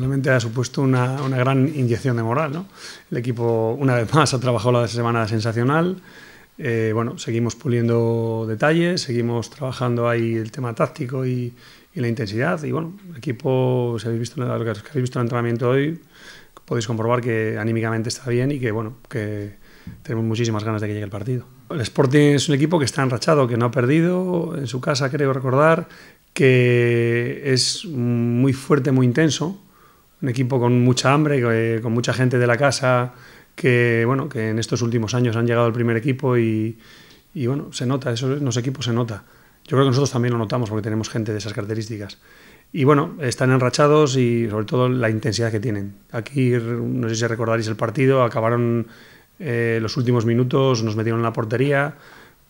indudablemente ha supuesto una, una, gran inyección de moral. ¿no? El equipo, una vez más, ha trabajado la semana sensacional. Eh, bueno, seguimos puliendo detalles, seguimos trabajando ahí el tema táctico y, la intensidad. Y bueno, el equipo, si habéis visto, el entrenamiento hoy, podéis comprobar que anímicamente está bien y que, bueno, que tenemos muchísimas ganas de que llegue el partido. El Sporting es un equipo que está enrachado, que no ha perdido en su casa, creo recordar, que es muy fuerte, muy intenso, un equipo con mucha hambre, eh, con mucha gente de la casa, que bueno, que en estos últimos años han llegado al primer equipo y, bueno, se nota, eso en los equipos se nota. Yo creo que nosotros también lo notamos porque tenemos gente de esas características. Y bueno, están enrachados y sobre todo la intensidad que tienen. Aquí, no sé si recordaréis el partido, acabaron eh, los últimos minutos, nos metieron en la portería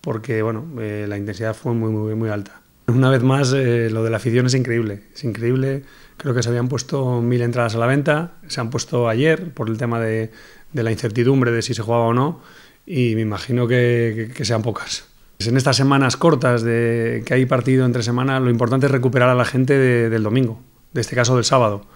porque bueno, eh, la intensidad fue muy, muy, muy alta. Una vez más, lo de la afición es increíble. Es increíble Creo que se habían puesto mil entradas a la venta, se han puesto ayer por el tema de, la incertidumbre de si se jugaba o no, y me imagino que, sean pocas. En estas semanas cortas de que hay partido entre semana, lo importante es recuperar a la gente del domingo, de este caso del sábado.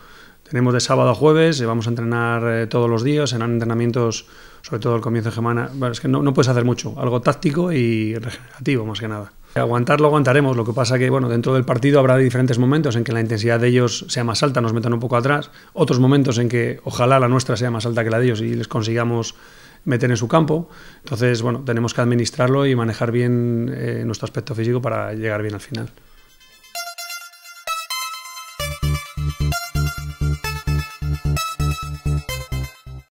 Tenemos de sábado a jueves, eh, vamos a entrenar eh, todos los días, serán entrenamientos, sobre todo el comienzo de semana. es que no, no puedes hacer mucho, algo táctico y regenerativo más que nada. Aguantarlo aguantaremos, lo que pasa que bueno, dentro del partido habrá diferentes momentos en que la intensidad de ellos sea más alta, nos metan un poco atrás, otros momentos en que ojalá la nuestra sea más alta que la de ellos y les consigamos meter en su campo. Entonces, bueno, tenemos que administrarlo y manejar bien eh, nuestro aspecto físico para llegar bien al final.